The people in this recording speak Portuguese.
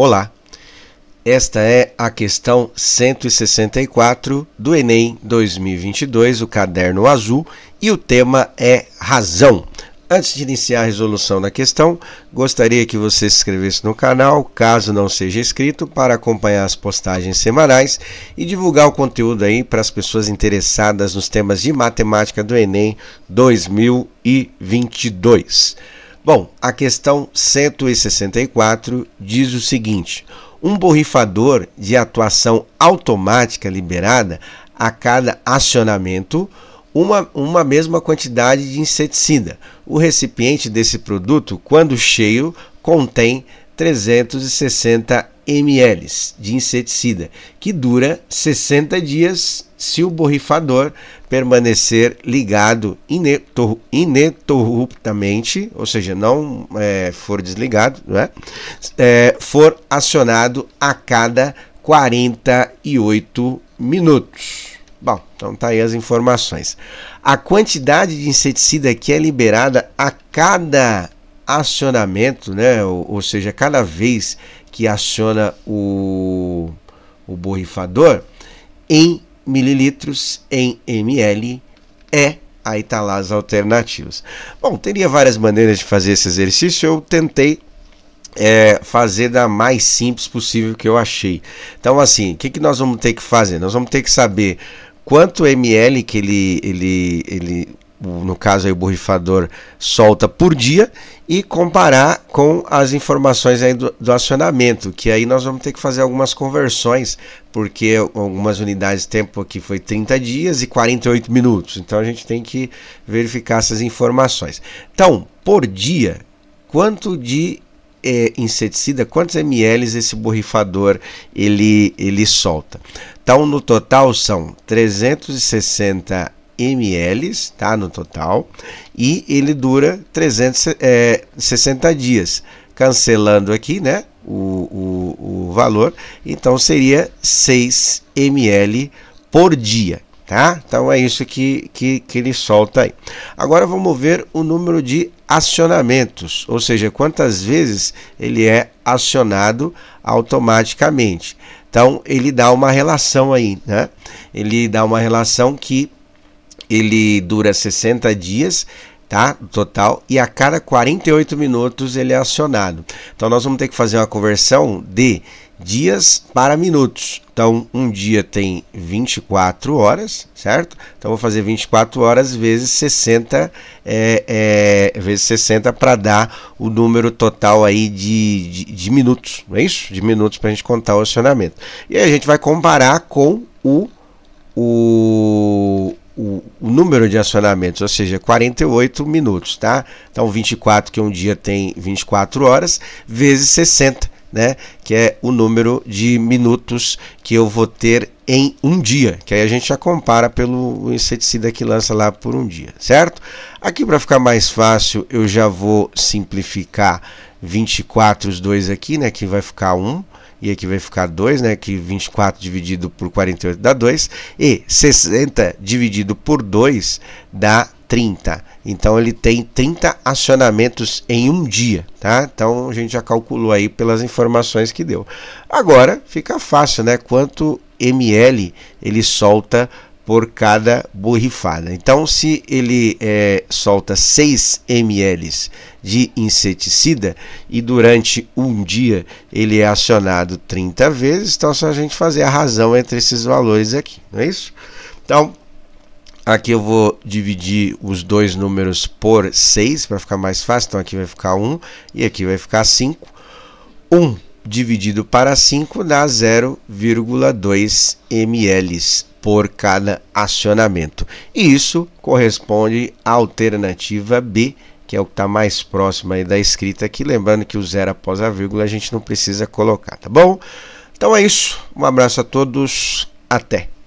Olá. Esta é a questão 164 do Enem 2022, o caderno azul, e o tema é razão. Antes de iniciar a resolução da questão, gostaria que você se inscrevesse no canal, caso não seja inscrito, para acompanhar as postagens semanais e divulgar o conteúdo aí para as pessoas interessadas nos temas de matemática do Enem 2022. Bom, a questão 164 diz o seguinte: um borrifador de atuação automática liberada a cada acionamento uma, uma mesma quantidade de inseticida. O recipiente desse produto, quando cheio, contém 360 ml de inseticida, que dura 60 dias se o borrifador permanecer ligado ininterruptamente, ou seja, não é, for desligado, né? É, for acionado a cada 48 minutos. Bom, então tá aí as informações. A quantidade de inseticida que é liberada a cada acionamento, né? Ou, ou seja, cada vez que aciona o, o borrifador, em mililitros em ml é a tá as alternativas. Bom, teria várias maneiras de fazer esse exercício, eu tentei é, fazer da mais simples possível que eu achei. Então, assim, o que, que nós vamos ter que fazer? Nós vamos ter que saber quanto ml que ele, ele, ele no caso aí o borrifador solta por dia e comparar com as informações aí do, do acionamento, que aí nós vamos ter que fazer algumas conversões, porque algumas unidades de tempo aqui foi 30 dias e 48 minutos, então a gente tem que verificar essas informações. Então, por dia, quanto de é, inseticida, quantos ml esse borrifador ele, ele solta? Então, no total são 360 ml, tá? No total. E ele dura 360 é, dias. Cancelando aqui, né? O, o, o valor. Então seria 6 ml por dia. Tá? Então é isso que, que, que ele solta aí. Agora vamos ver o número de acionamentos, ou seja, quantas vezes ele é acionado automaticamente. Então ele dá uma relação aí, né? Ele dá uma relação que ele dura 60 dias, tá? Total, e a cada 48 minutos ele é acionado. Então nós vamos ter que fazer uma conversão de dias para minutos. Então um dia tem 24 horas, certo? Então vou fazer 24 horas vezes 60 é, é, vezes 60 para dar o número total aí de, de, de minutos, não é isso? De minutos para a gente contar o acionamento. E aí a gente vai comparar com o o, o, o, número de acionamentos, ou seja, 48 minutos, tá? Então 24 que um dia tem 24 horas vezes 60, né? Que é o número de minutos que eu vou ter em um dia, que aí a gente já compara pelo inseticida que lança lá por um dia, certo? Aqui para ficar mais fácil, eu já vou simplificar 24 os dois aqui, né? Que vai ficar 1. Um e aqui vai ficar 2, né, que 24 dividido por 48 dá 2, e 60 dividido por 2 dá 30. Então ele tem 30 acionamentos em um dia, tá? Então a gente já calculou aí pelas informações que deu. Agora fica fácil, né? Quanto ml ele solta por cada borrifada. Então, se ele é, solta 6 ml de inseticida e durante um dia ele é acionado 30 vezes, então é só a gente fazer a razão entre esses valores aqui, não é isso? Então, aqui eu vou dividir os dois números por 6 para ficar mais fácil, então aqui vai ficar 1 um, e aqui vai ficar 5. 1 um dividido para 5 dá 0,2 ml por cada acionamento. E isso corresponde à alternativa B, que é o que está mais próximo aí da escrita aqui. Lembrando que o zero após a vírgula a gente não precisa colocar, tá bom? Então é isso. Um abraço a todos. Até!